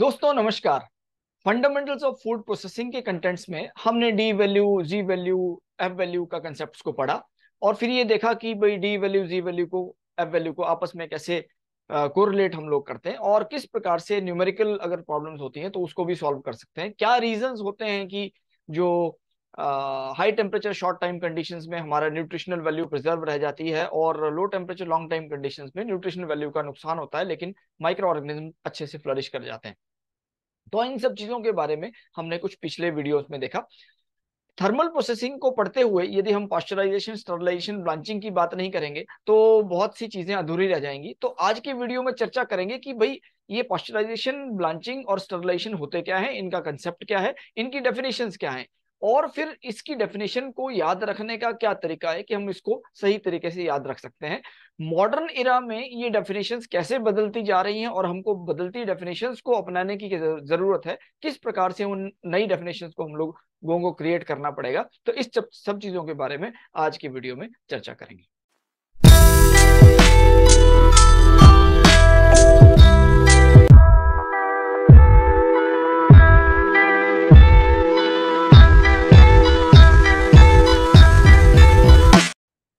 दोस्तों नमस्कार fundamentals of food processing के कंटेंट्स में हमने D value G value F value का कंसेप्ट को पढ़ा और फिर ये देखा कि भाई डी वैल्यू जी वैल्यू को एफ वैल्यू को आपस में कैसे कोरिलेट uh, हम लोग करते हैं और किस प्रकार से न्यूमेरिकल अगर प्रॉब्लम्स होती हैं तो उसको भी सॉल्व कर सकते हैं क्या रीजंस होते हैं कि जो high temperature short time condition में हमारा न्यूट्रिशनल वैल्यू प्रिजर्व रह जाती है और low temperature long time condition में न्यूट्रिशनल वैल्यू का नुकसान होता है लेकिन माइक्रो ऑर्गेनिज्म अच्छे से फ्लरिश कर जाते हैं तो इन सब चीजों के बारे में हमने कुछ पिछले वीडियोस में देखा थर्मल प्रोसेसिंग को पढ़ते हुए यदि हम पॉस्चराइजेशन स्टरलाइजेशन ब्रांचिंग की बात नहीं करेंगे तो बहुत सी चीजें अधूरी रह जाएंगी तो आज के वीडियो में चर्चा करेंगे कि भाई ये पॉस्चराइजेशन ब्लांचिंग और स्टरलाइजेशन होते क्या है इनका कंसेप्ट क्या है इनकी डेफिनेशन क्या है और फिर इसकी डेफिनेशन को याद रखने का क्या तरीका है कि हम इसको सही तरीके से याद रख सकते हैं मॉडर्न इरा में ये डेफिनेशन कैसे बदलती जा रही हैं और हमको बदलती डेफिनेशन को अपनाने की जरूरत है किस प्रकार से उन नई डेफिनेशन को हम लोगों को क्रिएट करना पड़ेगा तो इस सब चीजों के बारे में आज की वीडियो में चर्चा करेंगे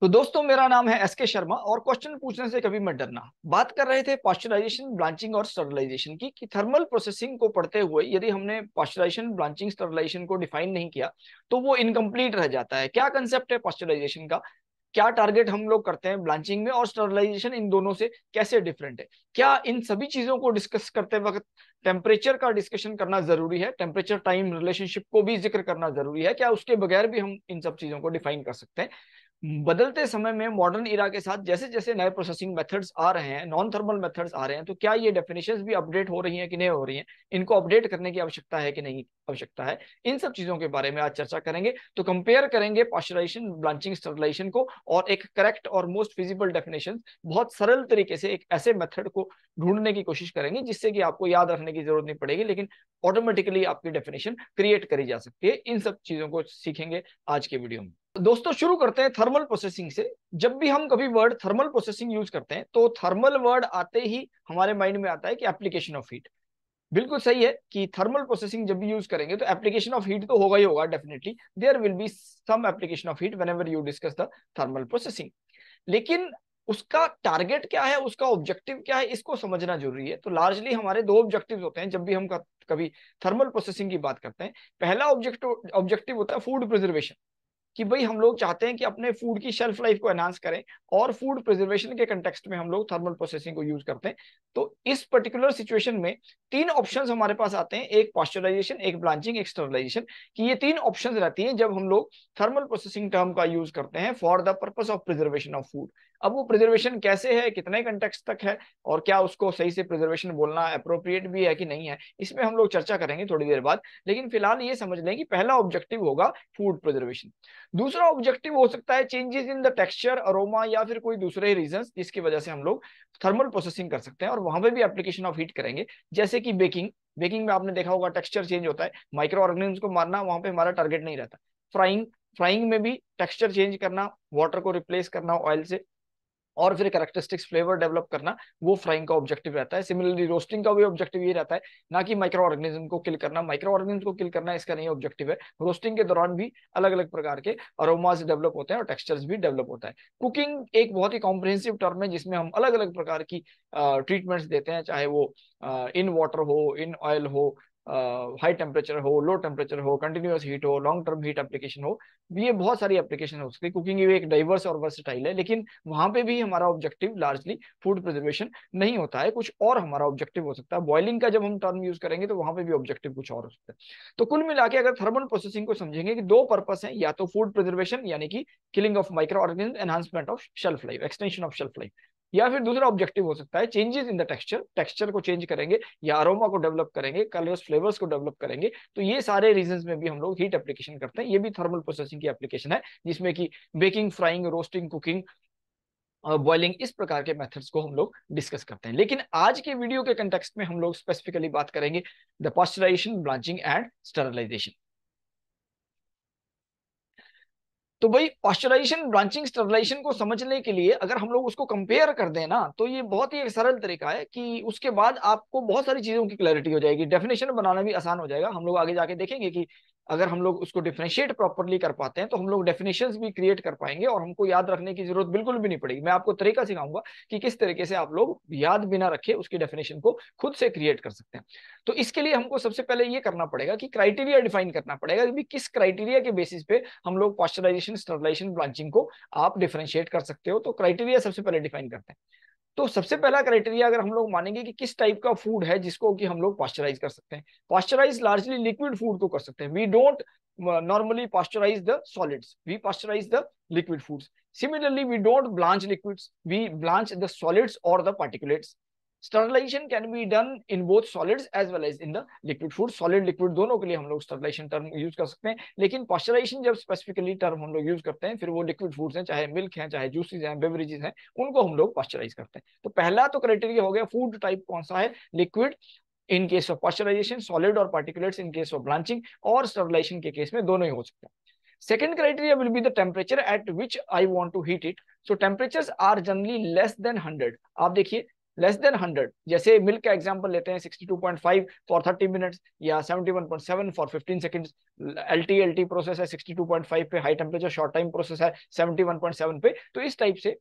तो दोस्तों मेरा नाम है एस के शर्मा और क्वेश्चन पूछने से कभी मत डरना बात कर रहे थे पॉस्चराइजेशन ब्रांचिंग और स्टरलाइजेशन की कि थर्मल प्रोसेसिंग को पढ़ते हुए यदि हमने पॉस्चराइजेशन ब्रांचिंग स्टरलाइजेशन को डिफाइन नहीं किया तो वो इनकम्प्लीट रह जाता है क्या कंसेप्ट है पॉस्चराइजेशन का क्या टारगेट हम लोग करते हैं ब्लांचिंग में और स्टरलाइजेशन इन दोनों से कैसे डिफरेंट है क्या इन सभी चीजों को डिस्कस करते वक्त टेम्परेचर का डिस्कशन करना जरूरी है टेम्परेचर टाइम रिलेशनशिप को भी जिक्र करना जरूरी है क्या उसके बगैर भी हम इन सब चीजों को डिफाइन कर सकते हैं बदलते समय में मॉडर्न इरा के साथ जैसे जैसे नए प्रोसेसिंग मेथड्स आ रहे हैं नॉन थर्मल मेथड्स आ रहे हैं तो क्या ये डेफिनेशंस भी अपडेट हो रही हैं कि नहीं हो रही हैं इनको अपडेट करने की आवश्यकता है कि नहीं आवश्यकता है इन सब चीजों के बारे में आज चर्चा करेंगे तो कंपेयर करेंगे पॉस्चराइजेशन ब्लांचिंग स्टरलाइजेशन को और एक करेक्ट और मोस्ट फिजिबल डेफिनेशन बहुत सरल तरीके से एक ऐसे मेथड को ढूंढने की कोशिश करेंगे जिससे कि आपको याद रखने की जरूरत नहीं पड़ेगी लेकिन ऑटोमेटिकली आपकी डेफिनेशन क्रिएट करी जा सकती है इन सब चीजों को सीखेंगे आज के वीडियो में दोस्तों शुरू करते हैं थर्मल प्रोसेसिंग से जब भी हम कभी वर्ड थर्मल प्रोसेसिंग यूज करते हैं तो थर्मल वर्ड आते ही हमारे माइंड में आता है कि एप्लीकेशन ऑफ हीट बिल्कुल सही है कि थर्मल प्रोसेसिंग जब भी यूज करेंगे तो एप्लीकेशन ऑफ हीट तो होगा ही होगा definitely there will be some application of heat whenever you discuss the thermal processing लेकिन उसका टारगेट क्या है उसका ऑब्जेक्टिव क्या है इसको समझना जरूरी है तो लार्जली हमारे दो ऑब्जेक्टिव होते हैं जब भी हम कभी थर्मल प्रोसेसिंग की बात करते हैं पहला ऑब्जेक्ट ऑब्जेक्टिव होता है फूड प्रिजर्वेशन कि भाई हम लोग चाहते हैं कि अपने फूड की शेल्फ लाइफ को एनहांस करें और फूड प्रिजर्वेशन के कंटेक्सट में हम लोग थर्मल प्रोसेसिंग को यूज करते हैं तो इस पर्टिकुलर सिचुएशन में तीन ऑप्शंस हमारे पास आते हैं एक पॉस्चराइजेशन एक ब्लांचिंग एक कि ये तीन ऑप्शंस रहती हैं जब हम लोग थर्मल प्रोसेसिंग टर्म का यूज करते हैं for the purpose of preservation of food अब वो प्रिजर्वेशन कैसे है कितने कंटेक्स तक है और क्या उसको सही से प्रिजर्वेशन बोलना अप्रोप्रिएट भी है कि नहीं है इसमें हम लोग चर्चा करेंगे थोड़ी देर बाद लेकिन फिलहाल ये समझ लें कि पहला ऑब्जेक्टिव होगा फूड प्रिजर्वेशन दूसरा ऑब्जेक्टिव हो सकता है changes in the texture aroma या फिर कोई दूसरे रीजन जिसकी वजह से हम लोग थर्मल प्रोसेसिंग कर सकते हैं और वहां पे भी एप्लीकेशन ऑफ हीट करेंगे जैसे कि बेकिंग बेकिंग में आपने देखा होगा टेक्सचर चेंज होता है माइक्रो ऑर्गेनिज्म को मारना वहां पे हमारा टारगेट नहीं रहता फ्राइंग फ्राइंग में भी टेक्सचर चेंज करना वाटर को रिप्लेस करना ऑयल से और फिर करेक्टरिस्टिक्स फ्लेवर डेवलप करना वो फ्राइंग का ऑब्जेक्टिव रहता है सिमिलरली रोस्टिंग का भी ऑब्जेक्टिव ये रहता है ना कि माइक्रो ऑर्गेनिज्म को किल करना माइक्रो ऑर्गेनिज्म को किल करना इसका नहीं ऑब्जेक्टिव है रोस्टिंग के दौरान भी अलग अलग प्रकार के अरोमाज डेवलप होते हैं और टेक्सचर्स भी डेवलप होता है कुकिंग एक बहुत ही कॉम्प्रहेंसिव टर्म है जिसमें हम अलग अलग प्रकार की ट्रीटमेंट्स देते हैं चाहे वो इन वाटर हो इन ऑयल हो हाई टेम्परेचर हो लो टेम्परेचर हो कंटिन्यूस हीट हो लॉन्ग टर्म हीट एप्लीकेशन हो ये बहुत सारी एप्लीकेशन हो सकती है कुकिंग भी एक डाइवर्स और वर्सटाइल है लेकिन वहां पे भी हमारा ऑब्जेक्टिव लार्जली फूड प्रिजर्वेशन नहीं होता है कुछ और हमारा ऑब्जेक्टिव हो सकता है बॉइलिंग का जब हम टर्म यूज करेंगे तो वहां पे भी ऑब्जेक्टिव कुछ और हो सकता है तो कुल मिला अगर थर्मल प्रोसेसिंग को समझेंगे कि दो पर्पस है या तो फूड प्रिजर्वेशन यानी कि killing of micro organism enhancement of shelf life extension of shelf life या फिर दूसरा ऑब्जेक्टिव हो सकता है changes in the texture texture को चेंज करेंगे या अरोमा को डेवलप करेंगे कलर्स फ्लेवर्स को डेवलप करेंगे तो ये सारे रीजन में भी हम लोग हीट एप्लीकेशन करते हैं ये भी थर्मल प्रोसेसिंग की एप्लीकेशन है जिसमें कि baking frying roasting cooking boiling इस प्रकार के मेथड्स को हम लोग डिस्कस करते हैं लेकिन आज के वीडियो के कंटेक्स्ट में हम लोग स्पेसिफिकली बात करेंगे the pasteurisation blanching and sterilisation तो भाई पॉस्चराइजेशन ब्रांचिंग स्टरलाइजेशन को समझने के लिए अगर हम लोग उसको कंपेयर कर दें ना तो ये बहुत ही एक सरल तरीका है कि उसके बाद आपको बहुत सारी चीजों की क्लैरिटी हो जाएगी डेफिनेशन बनाना भी आसान हो जाएगा हम लोग आगे जाके देखेंगे कि अगर हम लोग उसको डिफ्रेंशिएट प्रॉपरली कर पाते हैं तो हम लोग डेफिनेशन भी क्रिएट कर पाएंगे और हमको याद रखने की जरूरत बिल्कुल भी नहीं पड़ेगी मैं आपको तरीका सिखाऊंगा कि किस तरीके से आप लोग याद बिना रखे उसकी डेफिनेशन को खुद से क्रिएट कर सकते हैं तो इसके लिए हमको सबसे पहले ये करना पड़ेगा कि क्राइटेरिया डिफाइन करना पड़ेगा कि किस क्राइटेरिया के बेसिस पे हम लोग पॉस्चराइजेशन स्टरलाइजेशन ब्रांचिंग को आप डिफ्रेंशिएट कर सकते हो तो क्राइटेरिया सबसे पहले डिफाइन करते हैं तो सबसे पहला क्राइटेरिया अगर हम लोग मानेंगे कि किस टाइप का फूड है जिसको कि हम लोग पॉस्चराइज कर सकते हैं पॉस्चराइज लार्जली लिक्विड फूड को कर सकते हैं we don't normally pasteurise the solids we pasteurise the liquid foods similarly we don't blanch liquids we blanch the solids और the particulates sterilisation can be done in both solids as well as in the liquid food solid liquid दोनों के लिए हम लोग sterilization term use कर सकते हैं लेकिन पॉस्चराइजेशन जब स्पेसिफिकली टर्म हम लोग यूज करते हैं फिर वो लिक्विड फूड्स हैं चाहे मिल्क हैं चाहे जूसेज हैं बेवरेजेस हैं उनको हम लोग पॉस्चराइज करते हैं तो पहला तो क्राइटेरिया हो गया फूड टाइप कौन सा है liquid in case of pasteurisation solid और particulates in case of blanching और स्टरलाइजेशन के केस में दोनों ही हो सकते हैं second criteria will be the temperature at which I want to heat it so temperature are generally less than hundred आप देखिए लेस देन हंड्रेड जैसे मिल्क का एग्जाम्पल लेते हैं sixty two point five for thirty minutes या seventy one point seven for fifteen seconds L T L T process है sixty two point five पे high temperature short time process है seventy one point seven पे तो इस type से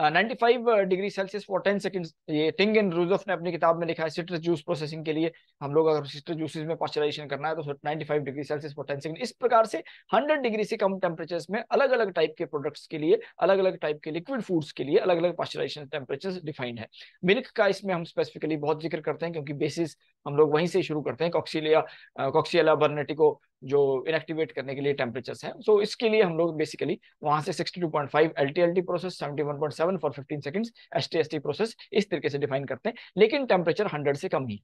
ninety five degree Celsius for ten second ये टिंग and रूजोफ ने अपनी किताब में लिखा है सिट्रस जूस प्रोसेसिंग के लिए हम लोग अगर सिट्रस जूसेस में पॉस्चराइजेशन करना है तो ninety five degree Celsius for ten second इस प्रकार से हंड्रेड डिग्री से कम टेम्परेचर में अलग अलग टाइप के प्रोडक्ट्स के लिए अलग अलग टाइप के लिक्विड फूड्स के लिए अलग अलग पॉस्चराइजेशन टेम्परेचर डिफाइंड है मिल्क का इसमें हम स्पेसिफिकली बहुत जिक्र करते हैं क्योंकि बेसिस हम लोग वहीं से शुरू करते हैं कॉक्सीलिया कॉक्सीला बर्नेटिको जो इनएक्टिवेट करने के लिए टेम्परेचर है सो so, इसके लिए हम लोग बेसिकली वहां से 62.5 LTLT process 71.7 for 15 seconds T process इस तरीके से डिफाइन करते हैं लेकिन टेम्परेचर 100 से कम ही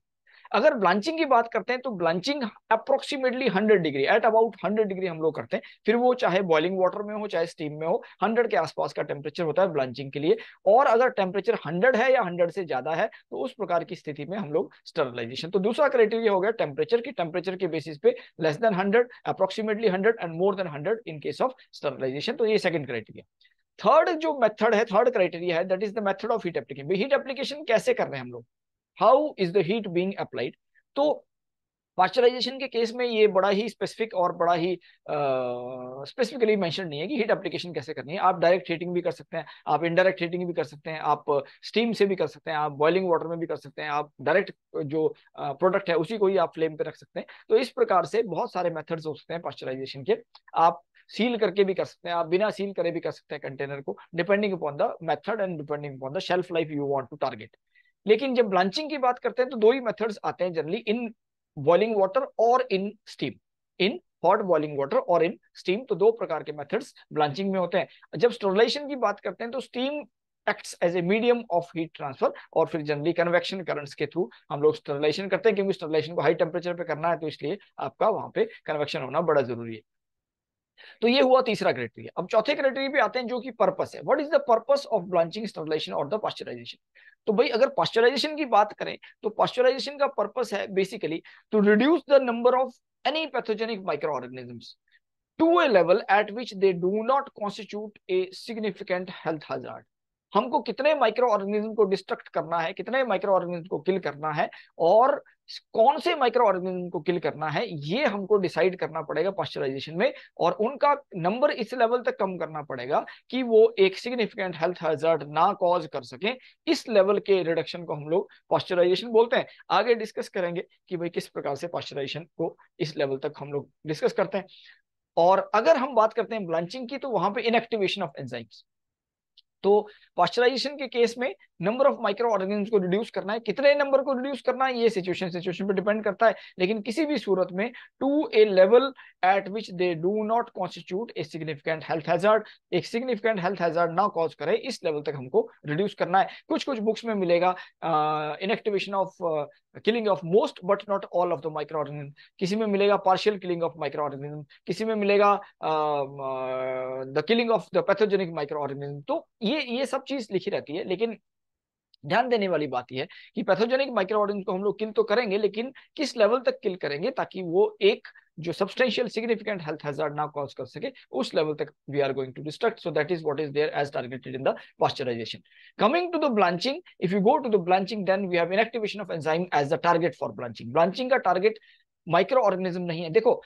अगर ब्लांचिंग की बात करते हैं तो blanching approximately 100 degree at about 100 degree हम लोग करते हैं फिर वो चाहे बॉइलिंग वाटर में हो चाहे स्टीम में हो 100 के आसपास का टेम्परेचर होता है ब्लांचिंग के लिए और अगर टेम्परेचर 100 है या 100 से ज्यादा है तो उस प्रकार की स्थिति में हम लोग स्टरलाइजेशन तो दूसरा क्राइटेरिया हो गया टेम्परेचर की टेम्परेचर के बेसिस पे less than hundred approximately hundred and more than hundred in case of sterilisation तो ये सेकंड क्राइटेरिया थर्ड जो मेथड है थर्ड क्राइटेरिया है that is the method of heat application heat application कैसे कर रहे हैं हम लोग how is the heat being applied तो पास्चराइजेशन के केस में ये बड़ा ही स्पेसिफिक और बड़ा ही स्पेसिफिकली uh, मेंशन नहीं है कि हीट एप्लीकेशन कैसे करनी है आप डायरेक्ट हीटिंग भी कर सकते हैं आप इनडायरेक्ट हीटिंग भी कर सकते हैं आप स्टीम से भी कर सकते हैं आप बॉइलिंग वाटर में भी कर सकते हैं आप डायरेक्ट जो प्रोडक्ट uh, है उसी को ही आप फ्लेम पे रख सकते हैं तो इस प्रकार से बहुत सारे मेथड्स हो सकते हैं पास्चराइजेशन के आप सील करके भी कर सकते हैं आप बिना सील करे भी कर सकते हैं कंटेनर को depending upon the method and depending upon the shelf life you want to target लेकिन जब ब्लांचिंग की बात करते हैं तो दो ही मेथड्स आते हैं जनरली इन बॉइलिंग वाटर और in steam in hot boiling water और इन स्टीम तो दो प्रकार के मेथड्स ब्लांचिंग में होते हैं जब स्टोरलाइजेशन की बात करते हैं तो steam acts as a medium of heat transfer और फिर जनरली कन्वेक्शन करंट्स के थ्रू हम लोग स्टोरलाइजेशन करते हैं क्योंकि स्टोरलाइजेशन को हाई टेम्परेचर पे करना है तो इसलिए आपका वहां पे कन्वेक्शन होना बड़ा जरूरी है तो ये हुआ तीसरा क्राइटेरिया अब चौथे क्राइटेरिया भी आते हैं जो कि पर्पस है what is the purpose of blanching sterilisation और द पास्चराइजेशन तो भाई अगर पास्चराइजेशन की बात करें तो पास्चराइजेशन का पर्पस है basically to reduce the number of any pathogenic micro organisms to a level at which they do not constitute a significant health hazard हमको कितने माइक्रो ऑर्गेनिज्म को डिस्ट्रक्ट करना है कितने माइक्रो ऑर्गेनिज्म को किल करना है और कौन से माइक्रो ऑर्गेनिज्म को किल करना है ये हमको डिसाइड करना पड़ेगा पॉस्चराइजेशन में और उनका नंबर इस लेवल तक कम करना पड़ेगा कि वो एक सिग्निफिकेंट हेल्थ हजार्ड ना कॉज कर सके इस लेवल के रिडक्शन को हम लोग पॉस्चराइजेशन बोलते हैं आगे डिस्कस करेंगे कि भाई किस प्रकार से पॉस्चराइजेशन को इस लेवल तक हम लोग डिस्कस करते हैं और अगर हम बात करते हैं ब्लंचिंग की तो वहां पर इनएक्टिवेशन ऑफ एंजाइम्स तो पॉस्चराइजेशन के केस में नंबर ऑफ माइक्रो ऑर्गेनिज्म को रिड्यूस करना है कितने नंबर को रिड्यूस करना है ये सिचुएशन सिचुएशन पे डिपेंड करता है लेकिन किसी भी सूरत में to a level at which they do not constitute a significant health hazard एक सिग्निफिकेंट हेल्थ हैजार्ड ना कॉज करे इस लेवल तक हमको रिड्यूस करना है कुछ कुछ बुक्स में मिलेगा inactivation of killing of most but not all of the micro organism किसी में मिलेगा partial killing of micro organism किसी में मिलेगा the killing of the pathogenic micro organism तो ये ये सब चीज लिखी रहती है लेकिन ध्यान देने वाली बात यह है कि पैथोजेनिक माइक्रो ऑर्गेनिज्म को हम लोग किल तो करेंगे लेकिन किस लेवल तक किल करेंगे ताकि वो एक जो सब्सटेंशियल सिग्निफिकेंट हेल्थ हैजार्ड ना कॉज कर सके उस लेवल तक we are going to destruct so that is what is there as targeted in the pasteurization coming to the blanching if you go to the blanching then we have inactivation of enzyme as the target for blanching blanching का target micro organism नहीं है देखो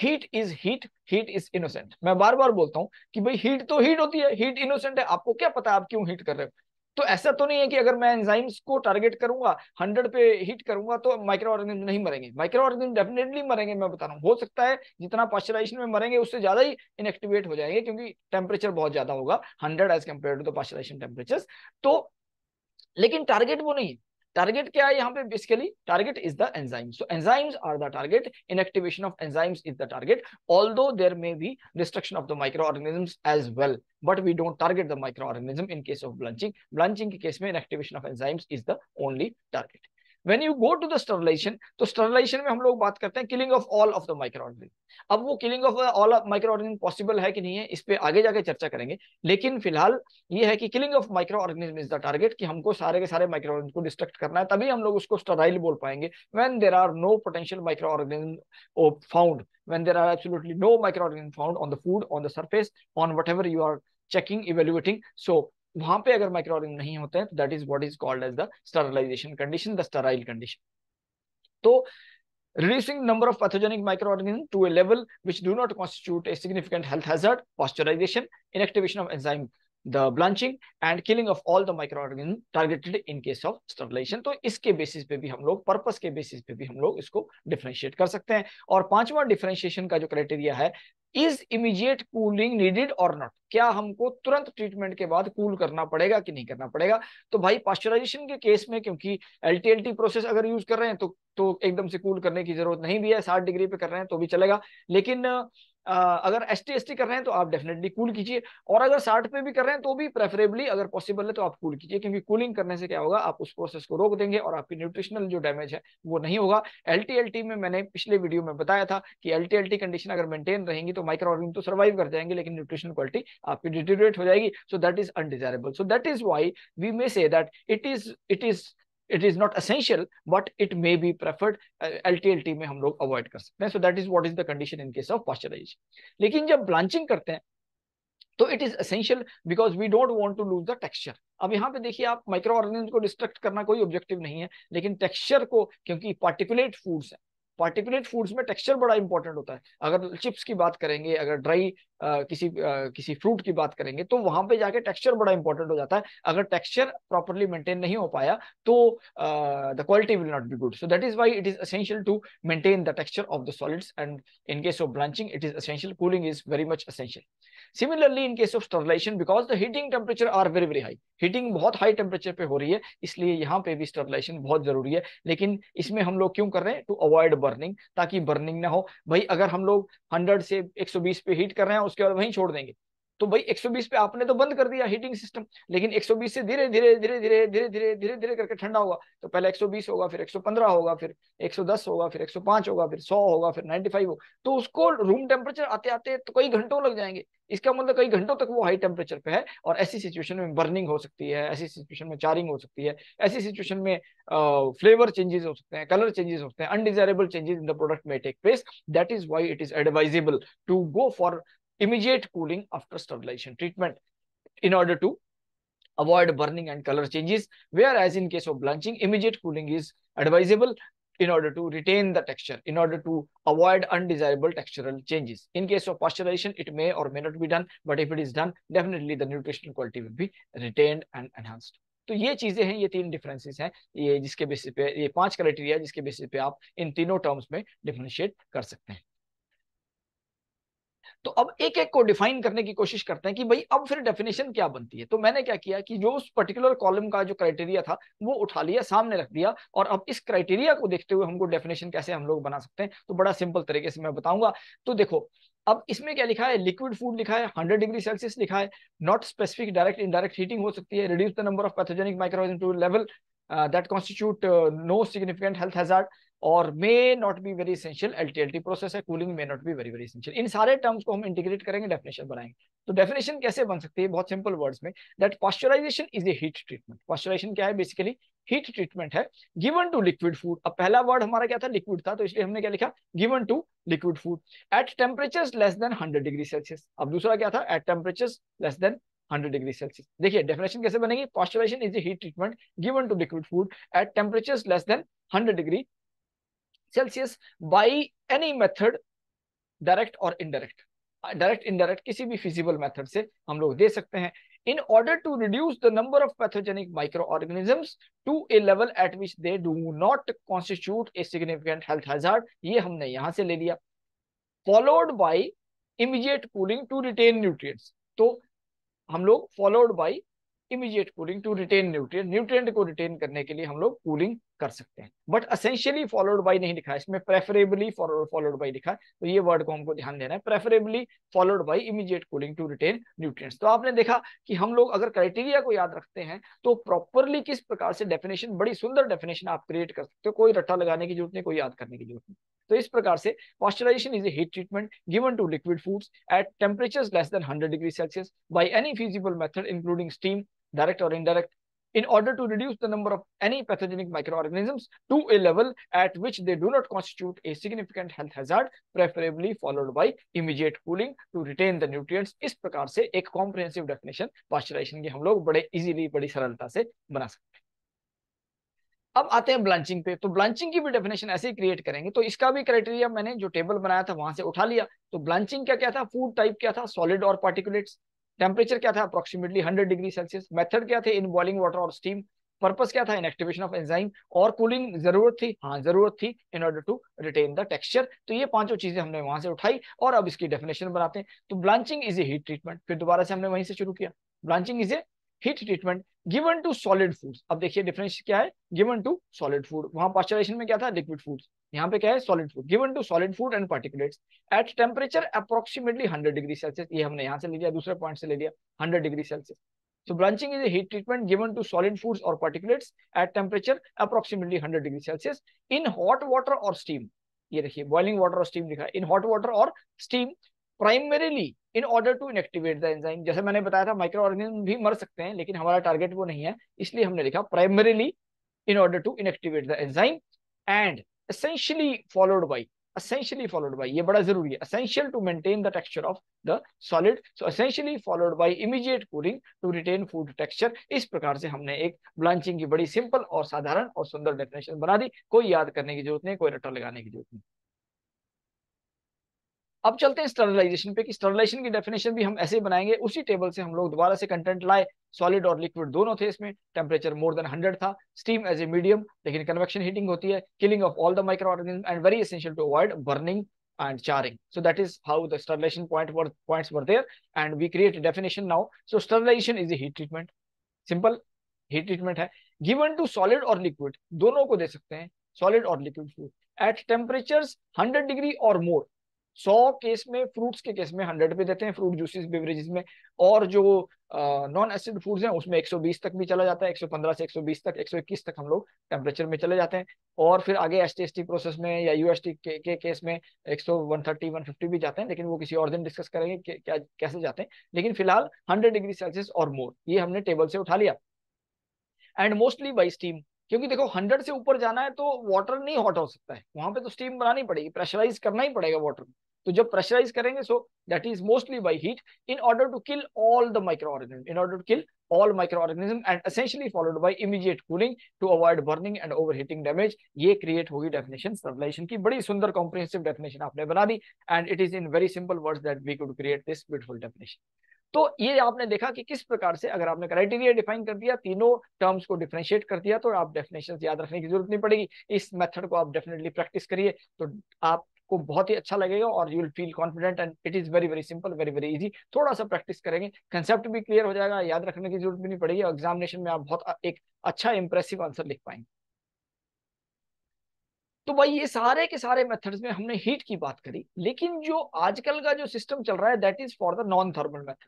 heat is heat heat is innocent मैं बार बार बोलता हूं कि भाई हीट तो हीट होती है हीट इनोसेंट है आपको क्या पता आप क्यों हीट कर रहे हो तो ऐसा तो नहीं है कि अगर मैं एंजाइम्स को टारगेट करूंगा हंड्रेड पे हीट करूंगा तो माइक्रो ऑर्गेनिज्म नहीं मरेंगे माइक्रो ऑर्गेनिज्म डेफिनेटली मरेंगे मैं बता रहा हूँ हो सकता है जितना पॉस्चराइजेशन में मरेंगे उससे ज्यादा ही इनएक्टिवेट हो जाएंगे क्योंकि टेम्परेचर बहुत ज्यादा होगा hundred as compare to the pasteurisation temperature तो लेकिन टारगेट वो नहीं है टारगेट क्या है यहाँ पे basically target is the enzyme so enzymes are the target inactivation of enzymes is the target although there may be destruction of the micro organisms as well but we don't target the micro organism in case of blanching blanching case में inactivation of enzymes is the only target when you go to the sterilisation तो sterilisation में हम लोग बात करते हैं killing of all of the micro organism अब वो killing of all micro organism possible है कि नहीं है इस पर आगे जाके चर्चा करेंगे लेकिन फिलहाल ये है कि killing of micro organism is the target कि हमको सारे के सारे माइक्रो ऑर्गेनिज्म को डिस्ट्रक्ट करना है तभी हम लोग उसको स्टराइल बोल पाएंगे when there are no potential micro organism found when there are there no micro organism found on the food on the surface on whatever you are checking evaluating so वहां पे अगर माइक्रो organism नहीं होते हैं तो that is what is called as the sterilisation condition the sterile condition तो reducing number of pathogenic microorganisms to a level which do not constitute a significant health hazard pasteurization inactivation of enzyme the blanching and killing of all the microorganisms targeted in case of sterilization तो इसके basis पे भी हम लोग purpose के basis पे भी हम लोग इसको डिफ्रेंशिएट कर सकते हैं और पांचवा डिफ्रेंशिएशन का जो क्राइटेरिया है इज इमीडिएट कूलिंग नीडेड और नॉट क्या हमको तुरंत ट्रीटमेंट के बाद कूल करना पड़ेगा कि नहीं करना पड़ेगा तो भाई पॉस्चराइजेशन के केस में क्योंकि एलटीएलटी प्रोसेस अगर यूज कर रहे हैं तो तो एकदम से कूल करने की जरूरत नहीं भी है साठ डिग्री पे कर रहे हैं तो भी चलेगा लेकिन Uh, अगर एस टी एस टी कर रहे हैं तो आप डेफिनेटली कूल कीजिए और अगर साठ पे भी कर रहे हैं तो भी प्रेफरेबली अगर पॉसिबल है तो आप कूल कीजिए क्योंकि कूलिंग करने से क्या होगा आप उस प्रोसेस को रोक देंगे और आपकी न्यूट्रिशनल जो डैमेज है वो नहीं होगा एल में मैंने पिछले वीडियो में बताया था कि एल कंडीशन अगर मेंटेन रहेंगी तो माइक्रो ऑर्गेनिज्म तो सर्वाइव कर जाएंगे लेकिन न्यूट्रिशन क्वालिटी आपकी डिटेरिएट हो जाएगी so that is undesirable so that is why we may say that it is it is it is not essential but it may be preferred L T T L में हम लोग avoid कर सकते हैं so that is what is the condition in case of pasteurisation लेकिन जब blanching करते हैं तो it is essential because we don't want to lose the texture अब यहाँ पे देखिए आप माइक्रो ऑर्गेनिज्म को डिस्ट्रक्ट करना कोई ऑब्जेक्टिव नहीं है लेकिन टेक्स्चर को क्योंकि पार्टिकुलेट फूड्स हैं पार्टिकुलेट फूड्स में टेक्सचर बड़ा इंपॉर्टेंट होता है अगर चिप्स की बात करेंगे अगर ड्राई किसी आ, किसी फ्रूट की बात करेंगे तो वहां पे जाके टेक्सचर बड़ा इंपॉर्टेंट हो जाता है अगर टेक्सचर प्रॉपरली मेंटेन नहीं हो पाया तो the quality will not be good so that is why it is essential to maintain the texture of the solids and in case of blanching it is essential cooling is very much essential similarly in case of sterilisation because the heating temperature are very very high heating बहुत high temperature पे हो रही है इसलिए यहाँ पे भी sterilization बहुत जरूरी है लेकिन इसमें हम लोग क्यों कर रहे हैं टू अवॉइड बर्निंग ताकि बर्निंग ना हो भाई अगर हम लोग हंड्रेड से एक सौ बीस पे हीट कर रहे हैं उसके बाद वहीं छोड़ देंगे तो भाई 120 पे आपने तो बंद कर दिया हीटिंग सिस्टम लेकिन 120 से धीरे धीरे धीरे धीरे धीरे धीरे धीरे धीरे करके ठंडा होगा तो पहले 120 होगा फिर 115 होगा फिर 110 होगा फिर 105 होगा फिर 100 होगा फिर 95 होगा तो उसको रूम टेम्परेचर आते आते तो कई घंटों लग जाएंगे इसका मतलब कई घंटों तक वो हाई टेम्परेचर पे है और ऐसी सिचुएशन में बर्निंग हो सकती है ऐसी सिचुएशन में चारिंग हो सकती है ऐसी सिचुएशन में फ्लेवर चेंजेस हो सकते हैं कलर चेंजेस हो सकते हैं undesirable changes in the product में take place that is why it is advisable to go for immediate cooling after sterilization treatment in order to avoid burning and color changes. Whereas in case of blanching, immediate cooling is advisable in order to retain the texture, in order to avoid undesirable textural changes. In case of pasteurization, it may or may not be done, but if it is done, definitely the nutritional quality will be retained and enhanced. तो ये चीजें हैं ये तीन differences हैं ये जिसके basis पे ये पांच क्राइटेरिया जिसके बेसिस पे आप इन तीनों टर्म्स में डिफ्रेंशिएट कर सकते हैं तो अब एक एक को डिफाइन करने की कोशिश करते हैं कि भाई अब फिर डेफिनेशन क्या बनती है तो मैंने क्या किया कि जो उस पर्टिकुलर कॉलम का जो क्राइटेरिया था वो उठा लिया सामने रख दिया और अब इस क्राइटेरिया को देखते हुए हमको डेफिनेशन कैसे हम लोग बना सकते हैं तो बड़ा सिंपल तरीके से मैं बताऊंगा तो देखो अब इसमें क्या लिखा है लिक्विड फूड लिखा है 100 डिग्री सेल्सियस लिखा है not specific direct indirect heating हो सकती है reduce the number of pathogenic microorganism to level that constitute no significant health hazard और may not be very essential LTLT process है cooling may not be very very essential इन सारे terms को हम integrate करेंगे डेफिनेशन बनाएंगे तो definition कैसे बन सकती है बहुत सिंपल वर्ड्स में that pasteurisation is a heat treatment pasteurisation क्या है बेसिकली हीट ट्रीटमेंट है गिवन टू लिक्विड फूड अब पहला वर्ड हमारा क्या था लिक्विड था तो इसलिए हमने क्या लिखा given to liquid food at temperature less than hundred degree Celsius अब दूसरा क्या था at temperature less than 100 degree Celsius देखिए डेफिनेशन कैसे बनेगी pasteurisation is a heat treatment given to liquid food at temperature less than 100 degree Celsius by any method direct और indirect direct indirect किसी भी फिजिबल मेथड से हम लोग दे सकते हैं in order to reduce the number of pathogenic micro microorganism to a level at which they do not constitute a significant health hazard ये हमने यहां से ले लिया followed by immediate cooling to retain nutrient तो हम लोग followed by immediate cooling to retain nutrient nutrient को रिटेन करने के लिए हम लोग कूलिंग कर सकते हैं बट असेंशियली फॉलोड बाई नहीं लिखा इसमें प्रेफरेबली फॉलोड बाई लिखा है तो ये वर्ड को हमको ध्यान देना है preferably followed by immediate cooling to retain nutrients तो आपने देखा कि हम लोग अगर क्राइटेरिया को याद रखते हैं तो प्रॉपरली किस प्रकार से डेफिनेशन बड़ी सुंदर डेफिनेशन आप क्रिएट कर सकते हो कोई रट्टा लगाने की जरूरत नहीं कोई याद करने की जरूरत नहीं तो इस प्रकार से pasteurisation is a heat treatment given to liquid foods at temperature less than 100 degree Celsius by any feasible method including steam direct और indirect in order to reduce the number of any pathogenic microorganisms to a level at which they do not constitute a significant health hazard, preferably followed by immediate cooling to retain the nutrients. is prakar se ek comprehensive definition pasteurization ki hum log bade easily, badi saralta se bana sakte hain अब आते हैं blanching पे तो blanching की भी definition ऐसे ही create करेंगे तो इसका भी क्राइटेरिया मैंने जो टेबल बनाया था वहां से उठा लिया तो ब्लांचिंग क्या क्या था फूड टाइप क्या था सॉलिड और पार्टिकुलेट्स टेम्परेचर क्या था approximately hundred degree Celsius method क्या थे इन बॉइलिंग वाटर और स्टीम पर्पस क्या था इन एक्टिवेशन ऑफ एंजाइम और कूलिंग जरूरत थी हाँ जरूरत थी in order to retain the texture तो ये पांचों चीजें हमने वहां से उठाई और अब इसकी डेफिनेशन बनाते हैं तो blanching is a heat treatment फिर दोबारा से हमने वहीं से शुरू किया blanching is a heat treatment given to solid food अब देखिए डिफरेंस क्या है गिवन टू सॉलिड फूड वहां पास्चराइजेशन में क्या था लिक्विड फूड यहाँ पे क्या है solid food given to solid food and particulates at temperature approximately hundred degree Celsius ये हमने यहाँ से ले लिया दूसरे पॉइंट से ले लिया hundred degree Celsius so blanching is heat treatment given to solid foods और particulates at temperature approximately hundred degree Celsius in hot water और स्टीम ये देखिए बॉइलिंग वाटर और स्टीम लिखा इन हॉट वाटर और steam primarily in order to inactivate the enzyme जैसे मैंने बताया था माइक्रो ऑर्गेनिज्म भी मर सकते हैं लेकिन हमारा टारगेट वो नहीं है इसलिए हमने लिखा primarily in order to inactivate the enzyme and essentially followed by essentially followed by ये बड़ा जरूरी है essential to maintain the texture of the solid so essentially followed by immediate cooling to retain food texture इस प्रकार से हमने एक blanching की बड़ी simple और साधारण और सुंदर definition बना दी कोई याद करने की जरूरत नहीं कोई रट्टा लगाने की जरूरत नहीं अब चलते हैं स्टरलाइजेशन पे कि स्टरलाइजेशन की डेफिनेशन भी हम ऐसे बनाएंगे उसी टेबल से हम लोग दोबारा से कंटेंट लाए सॉलिड और लिक्विड दोनों थे इसमें टेम्परेचर मोर देन 100 था स्टीम एज ए मीडियम लेकिन कन्वेक्शन हीटिंग होती है killing of all the micro microorganism and very essential to avoid burning and charring so that is how the sterilization point were points were there and we create a definition now so sterilization is a heat treatment simple heat treatment hai given to solid or liquid dono ko de sakte hain solid or liquid fluid at temperatures 100 degree or more सौ case में fruits के case में hundred पे देते हैं fruit juices beverages में और जो नॉन एसिड फूड्स हैं उसमें 120 तक भी चला जाता है 115 से 120 तक 121 तक हम लोग टेम्परेचर में चले जाते हैं और फिर आगे S T S T process में या यू एस के, के केस में वन 150 भी जाते हैं लेकिन वो किसी और दिन डिस्कस करेंगे क्या कैसे जाते हैं लेकिन फिलहाल हंड्रेड डिग्री सेल्सियस और मोर ये हमने टेबल से उठा लिया एंड मोस्टली बाई स्टीम क्योंकि देखो हंड्रेड से ऊपर जाना है तो वाटर नहीं हॉट हो सकता है वहां पे तो स्टीम बनानी पड़ेगी प्रेशराइज करना ही पड़ेगा वाटर को तो जब प्रेशराइज करेंगे so that is mostly by heat in order to kill all the micro organism in order to kill all microorganism and essentially followed by immediate cooling to avoid burning and overheating damage ये create होगी definition sterilization की बड़ी सुंदर comprehensive definition आपने बना दी and it is in very simple words that we could create this beautiful definition तो ये आपने देखा कि किस प्रकार से अगर आपने क्राइटेरिया डिफाइन कर दिया तीनों टर्म्स को डिफ्रेंशिएट कर दिया तो आप डेफिनेशन याद रखने की जरूरत नहीं पड़ेगी इस मेथड को आप डेफिनेटली प्रैक्टिस करिए तो आप आपको बहुत ही अच्छा लगेगा और you will feel confident and it is very very simple very very easy थोड़ा सा प्रैक्टिस करेंगे कंसेप्ट भी क्लियर हो जाएगा याद रखने की जरूरत भी नहीं पड़ेगी एग्जामिनेशन में आप बहुत एक अच्छा इंप्रेसिव आंसर लिख पाएंगे तो भाई ये सारे के सारे मेथड्स में हमने हीट की बात करी लेकिन जो आजकल का जो सिस्टम चल रहा है that is for the non thermal method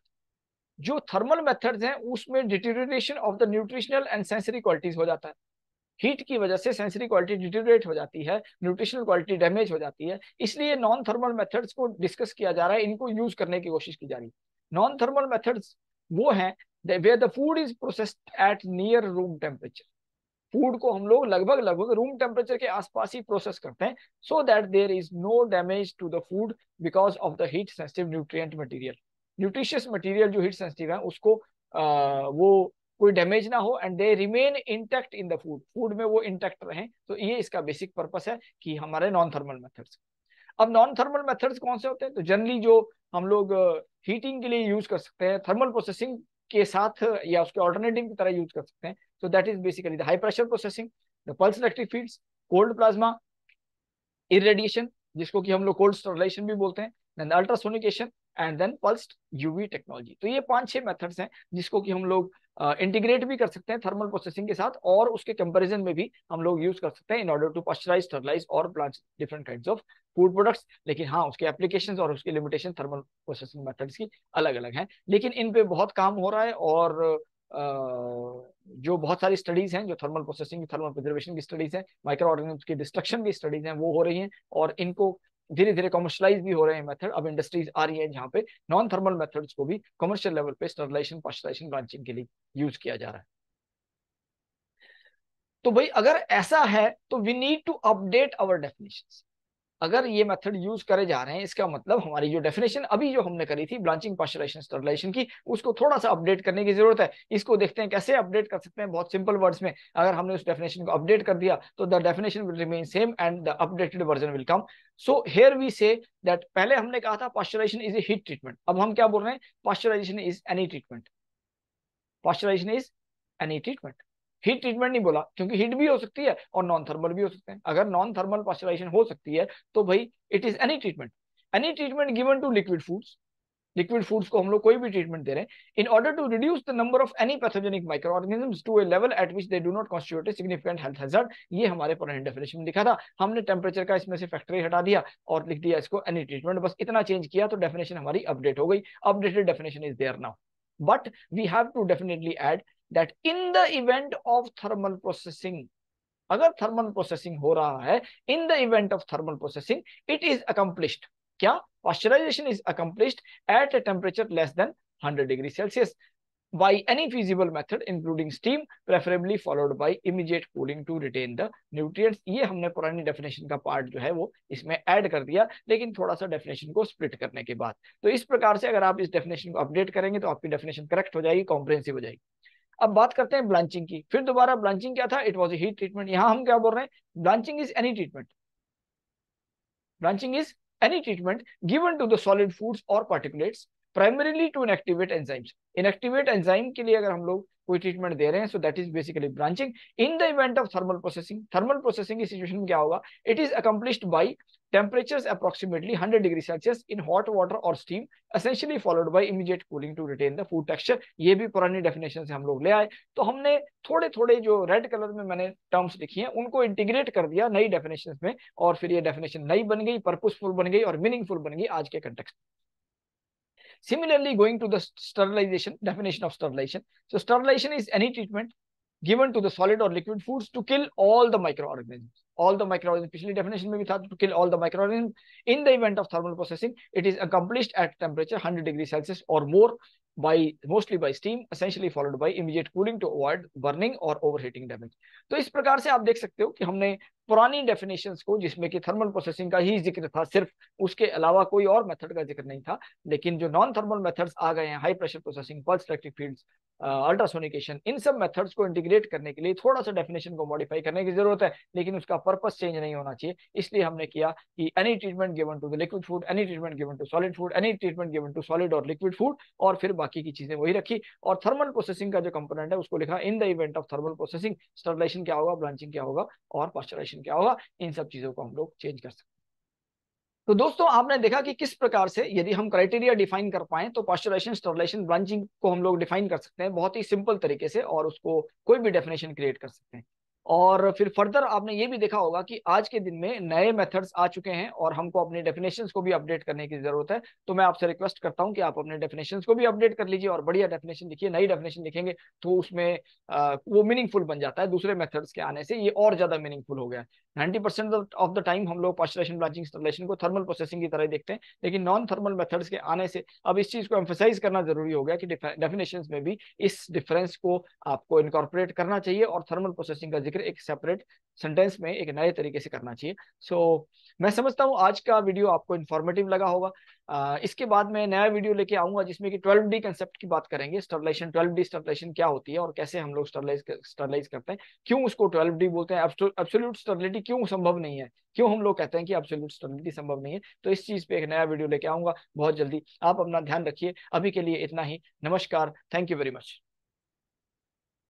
जो थर्मल मेथड्स हैं उसमें deterioration of the nutritional and sensory qualities हो जाता है हीट की वजह से सेंसरी क्वालिटी डिटोरेट हो जाती है न्यूट्रिशनल क्वालिटी डैमेज हो जाती है इसलिए नॉन थर्मल मेथड्स को डिस्कस किया जा रहा है इनको यूज करने की कोशिश की जा रही है नॉन थर्मल मेथड्स वो हैं way the food is processed at near room temperature food को हम लोग लगभग लगभग रूम टेम्परेचर के आसपास ही प्रोसेस करते हैं so that there is no damage to the food because of the heat sensitive nutrient material nutritious material जो हीट सेंसिटिव है उसको आ, वो कोई डैमेज ना हो and they remain intact in the food food में वो इंटेक्ट रहे तो ये इसका बेसिक पर्पस है कि हमारे नॉन थर्मल मेथड्स अब नॉन थर्मल मेथड्स कौन से होते हैं तो जनरली जो हम लोग हीटिंग uh, के लिए यूज कर सकते हैं थर्मल प्रोसेसिंग के साथ uh, या उसके ऑल्टरनेटिव की तरह यूज कर सकते हैं तो that is basically high pressure processing the pulse electric fields cold plasma irradiation जिसको कि हम लोग कोल्ड स्टोरेशन भी बोलते हैं then ultrasonication and then pulse UV technology तो ये पांच छह मेथड्स हैं जिसको कि हम लोग इंटीग्रेट भी कर सकते हैं थर्मल प्रोसेसिंग के साथ और उसके कंपैरिजन में भी हम लोग यूज कर सकते हैं in order to pasteurise sterilise और plants different kind of food products लेकिन हाँ उसके एप्लीकेशन और उसके लिमिटेशन थर्मल प्रोसेसिंग मेथड्स की अलग अलग है लेकिन इन पे बहुत काम हो रहा है और जो बहुत सारी स्टडीज हैं जो थर्मल प्रोसेसिंग थर्मल प्रिजर्वेशन की स्टडीज हैं माइक्रो ऑर्गेनिज्म की डिस्ट्रक्शन की स्टडीज हैं वो हो रही हैं और इनको धीरे धीरे कॉमर्शलाइज भी हो रहे हैं मेथड अब इंडस्ट्रीज आ रही है जहाँ पे नॉन थर्मल मेथड्स को भी कॉमर्शियल लेवल पे स्टरलाइजेशन पॉस्टराइजेशन ब्रांचिंग के लिए यूज किया जा रहा है तो भाई अगर ऐसा है तो we need to update our definition अगर ये मेथड यूज करे जा रहे हैं इसका मतलब हमारी जो डेफिनेशन अभी जो हमने करी थी ब्रांचिंग पॉस्टुलेशन स्टरलाइजेशन की उसको थोड़ा सा अपडेट करने की जरूरत है इसको देखते हैं कैसे अपडेट कर सकते हैं बहुत सिंपल वर्ड्स में अगर हमने उस डेफिनेशन को अपडेट कर दिया तो the definition will remain same and the updated version will come so here we say that पहले हमने कहा था pasteurisation is a heat treatment अब हम क्या बोल रहे हैं pasteurisation is any treatment pasteurisation is any treatment heat treatment नहीं बोला क्योंकि हीट भी हो सकती है और नॉन थर्मल भी हो सकते हैं अगर नॉन थर्मल पॉस्चराइजेशन हो सकती है तो भाई it is any treatment any treatment given to liquid foods liquid foods को हम लोग कोई भी ट्रीटमेंट दे रहे हैं in order to reduce the number of any pathogenic micro microorganism to a level at which they do not constitute a significant health hazard ये हमारे पुराने डेफिनेशन में लिखा था हमने टेम्परेचर का इसमें से फैक्ट्री हटा दिया और लिख दिया इसको एनी ट्रीटमेंट बस इतना चेंज किया तो डेफिनेशन हमारी अपडेट हो गई updated definition is there now but we have to definitely add that in the event of thermal processing अगर थर्मल प्रोसेसिंग हो रहा है in the event of thermal processing it is accomplished क्या pasteurisation is accomplished at a temperature less than 100 degree Celsius by any feasible method including steam preferably followed by immediate cooling to retain the nutrients ये हमने पुरानी definition का part जो है वो इसमें add कर दिया लेकिन थोड़ा सा definition को split करने के बाद तो इस प्रकार से अगर आप इस definition को update करेंगे तो आपकी definition correct हो जाएगी comprehensive हो जाएगी अब बात करते हैं ब्लांचिंग की फिर दोबारा ब्लांचिंग क्या था it was a heat treatment यहां हम क्या बोल रहे हैं blanching is any treatment blanching is any treatment given to the solid foods और particulates primarily to inactivate enzymes inactivate enzyme के लिए अगर हम लोग कोई ट्रीटमेंट दे रहे हैं so that is basically blanching in the event of thermal processing thermal processing की सिचुएशन में क्या होगा it is accomplished by temperature approximately hundred degree Celsius in hot water और steam essentially followed by immediate cooling to retain the food texture ये भी पुरानी definition से हम लोग ले आए तो हमने थोड़े थोड़े जो रेड कलर में मैंने टर्म्स लिखी हैं उनको इंटीग्रेट कर दिया नई डेफिनेशन में और फिर ये डेफिनेशन नई बन गई पर्पजफुल बन गई और मीनिंगफुल बन गई आज के कंटेक्स में Similarly, going to the sterilization, definition of sterilization. So sterilization is any treatment given to the solid or liquid foods to kill all the microorganisms. all the microorganisms pichli definition mein bhi tha to kill all the microorganisms in the event of thermal processing it is accomplished at temperature 100 degree celsius or more by mostly by steam essentially followed by immediate cooling to avoid burning or overheating damage to is prakar se aap dekh sakte ho ki humne purani definitions ko jisme ki thermal processing ka hi zikr tha sirf uske alawa koi aur method ka zikr nahi tha lekin jo non thermal methods aa gaye hain high pressure processing pulse electric fields ultrasonication uh, इन सब methods को integrate करने के लिए थोड़ा सा definition को modify करने की जरूरत है लेकिन उसका पर्पज चेंज नहीं होना चाहिए इसलिए हमने किया कि any treatment given to the liquid food any treatment given to solid food any treatment given to solid और लिक्विड फूड और फिर बाकी की चीजें वही रखी और थर्मल प्रोसेसिंग का जो कंपोनेंट है उसको लिखा in the event of thermal processing sterilisation क्या होगा ब्रांचिंग क्या होगा और पास्चराइजेशन क्या होगा इन सब चीजों को हम लोग चेंज कर सकते तो दोस्तों आपने देखा कि किस प्रकार से यदि हम क्राइटेरिया डिफाइन कर पाए तो पास्चराइजेशन स्टरलाइजेशन ब्रांचिंग को हम लोग डिफाइन कर सकते हैं बहुत ही सिंपल तरीके से और उसको कोई भी डेफिनेशन क्रिएट कर सकते हैं और फिर फर्दर आपने ये भी देखा होगा कि आज के दिन में नए मेथड्स आ चुके हैं और हमको अपने डेफिनेशंस को भी अपडेट करने की जरूरत है तो मैं आपसे रिक्वेस्ट करता हूं कि आप अपने डेफिनेशंस को भी अपडेट कर लीजिए और बढ़िया डेफिनेशन लिखिए नई डेफिनेशन लिखेंगे तो उसमें आ, वो मीनिंगफुल बन जाता है दूसरे मेथड्स के आने से ये और ज्यादा मीनिंगफुल हो गया है परसेंट ऑफ द टाइम हम लोग पॉस्टुलेशन ब्रांचिंग को थर्मल प्रोसेसिंग की तरह देखते हैं लेकिन नॉन थर्मल मेथड्स के आने से अब इस चीज को एम्फोसाइज करना जरूरी हो गया कि डेफिनेशन में भी इस डिफरेंस को आपको इनकॉर्पोरेट करना चाहिए और थर्मल प्रोसेसिंग का जिक्र जिक्र एक सेपरेट सेंटेंस में एक नए तरीके से करना चाहिए सो so, मैं समझता हूँ आज का वीडियो आपको इन्फॉर्मेटिव लगा होगा आ, इसके बाद मैं नया वीडियो लेके आऊंगा जिसमें कि 12D डी कंसेप्ट की बात करेंगे स्टरलाइजेशन 12D स्टरलाइजेशन क्या होती है और कैसे हम लोग स्टरलाइज स्टरलाइज करते हैं क्यों उसको 12D बोलते हैं एब्सोल्यूट स्टरलिटी क्यों संभव नहीं है क्यों हम लोग कहते हैं कि एब्सोल्यूट स्टरलिटी संभव नहीं है तो इस चीज़ पे एक नया वीडियो लेके आऊंगा बहुत जल्दी आप अपना ध्यान रखिए अभी के लिए इतना ही नमस्कार थैंक यू वेरी मच